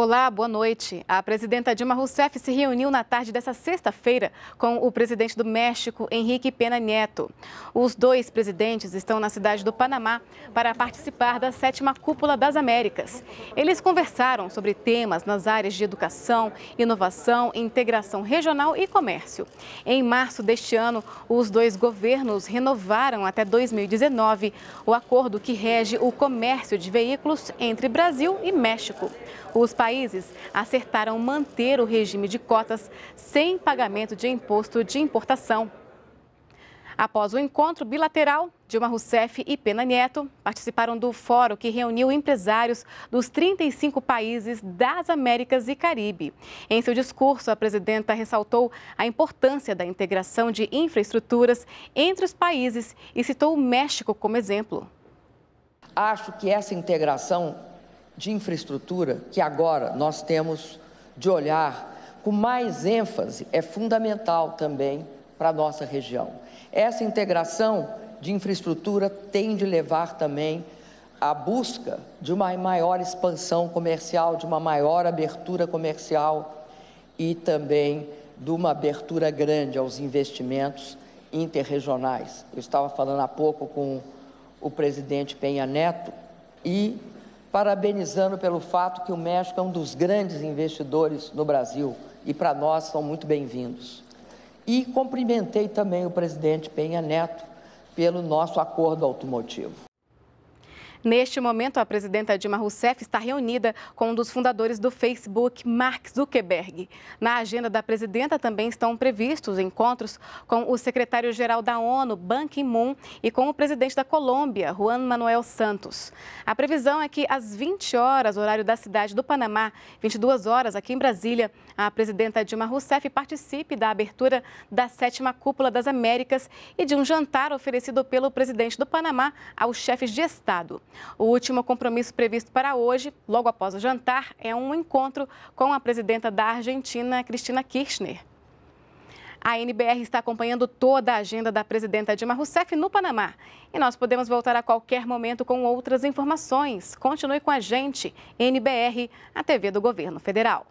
Olá, boa noite. A presidenta Dilma Rousseff se reuniu na tarde dessa sexta-feira com o presidente do México, Henrique Pena Nieto. Os dois presidentes estão na cidade do Panamá para participar da sétima Cúpula das Américas. Eles conversaram sobre temas nas áreas de educação, inovação, integração regional e comércio. Em março deste ano, os dois governos renovaram até 2019 o acordo que rege o comércio de veículos entre Brasil e México. Os países acertaram manter o regime de cotas sem pagamento de imposto de importação. Após o encontro bilateral, Dilma Rousseff e Pena Nieto participaram do fórum que reuniu empresários dos 35 países das Américas e Caribe. Em seu discurso, a presidenta ressaltou a importância da integração de infraestruturas entre os países e citou o México como exemplo. Acho que essa integração de infraestrutura que agora nós temos de olhar com mais ênfase é fundamental também para a nossa região. Essa integração de infraestrutura tem de levar também à busca de uma maior expansão comercial, de uma maior abertura comercial e também de uma abertura grande aos investimentos interregionais. Eu estava falando há pouco com o presidente Penha Neto e parabenizando pelo fato que o México é um dos grandes investidores no Brasil e para nós são muito bem-vindos. E cumprimentei também o presidente Penha Neto pelo nosso acordo automotivo. Neste momento, a presidenta Dilma Rousseff está reunida com um dos fundadores do Facebook, Mark Zuckerberg. Na agenda da presidenta também estão previstos encontros com o secretário-geral da ONU, Ban Ki-moon, e com o presidente da Colômbia, Juan Manuel Santos. A previsão é que às 20 horas, horário da cidade do Panamá, 22 horas aqui em Brasília, a presidenta Dilma Rousseff participe da abertura da sétima cúpula das Américas e de um jantar oferecido pelo presidente do Panamá aos chefes de Estado. O último compromisso previsto para hoje, logo após o jantar, é um encontro com a presidenta da Argentina, Cristina Kirchner. A NBR está acompanhando toda a agenda da presidenta Dilma Rousseff no Panamá. E nós podemos voltar a qualquer momento com outras informações. Continue com a gente, NBR, a TV do Governo Federal.